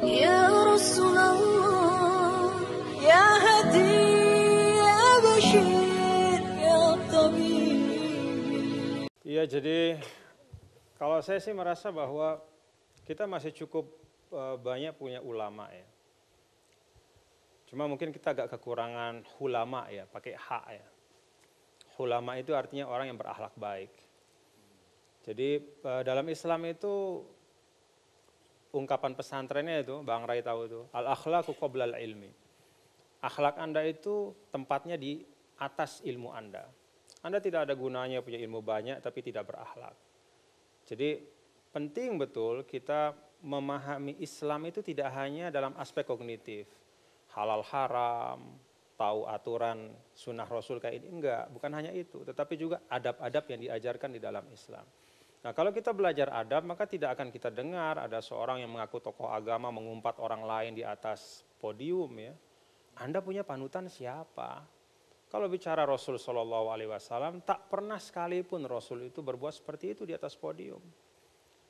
Ya, ya, ya, ya iya, jadi kalau saya sih merasa bahwa kita masih cukup eh, banyak punya ulama ya. Cuma mungkin kita agak kekurangan ulama ya, pakai hak ya. Ulama itu artinya orang yang berakhlak baik. Jadi eh, dalam Islam itu ungkapan pesantrennya itu, Bang Rai tahu itu, al-akhlaku qoblal ilmi. Akhlak Anda itu tempatnya di atas ilmu Anda. Anda tidak ada gunanya punya ilmu banyak tapi tidak berakhlak. Jadi penting betul kita memahami Islam itu tidak hanya dalam aspek kognitif, halal haram, tahu aturan sunnah Rasul kayak ini enggak, bukan hanya itu, tetapi juga adab-adab yang diajarkan di dalam Islam. Nah kalau kita belajar adab maka tidak akan kita dengar ada seorang yang mengaku tokoh agama mengumpat orang lain di atas podium ya. Anda punya panutan siapa? Kalau bicara Rasul Shallallahu Alaihi Wasallam, tak pernah sekalipun Rasul itu berbuat seperti itu di atas podium.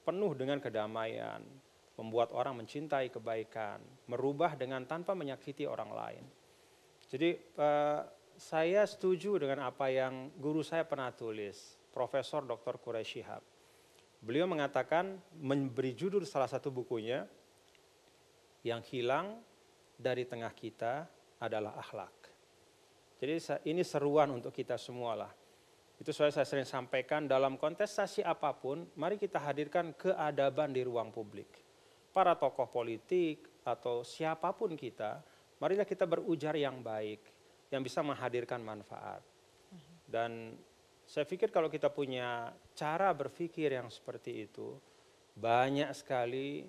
Penuh dengan kedamaian, membuat orang mencintai kebaikan, merubah dengan tanpa menyakiti orang lain. Jadi eh, saya setuju dengan apa yang guru saya pernah tulis, Profesor Dr. Quraish Shihab beliau mengatakan memberi judul salah satu bukunya yang hilang dari tengah kita adalah akhlak. Jadi ini seruan untuk kita semualah. Itu saya saya sering sampaikan dalam kontestasi apapun, mari kita hadirkan keadaban di ruang publik. Para tokoh politik atau siapapun kita, marilah kita berujar yang baik, yang bisa menghadirkan manfaat. Dan saya pikir kalau kita punya cara berpikir yang seperti itu, banyak sekali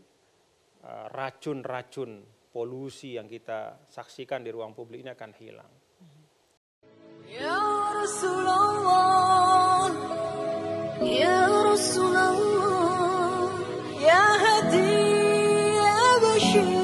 eh, racun-racun polusi yang kita saksikan di ruang publik ini akan hilang. Ya Rasulullah, Ya Rasulullah, Ya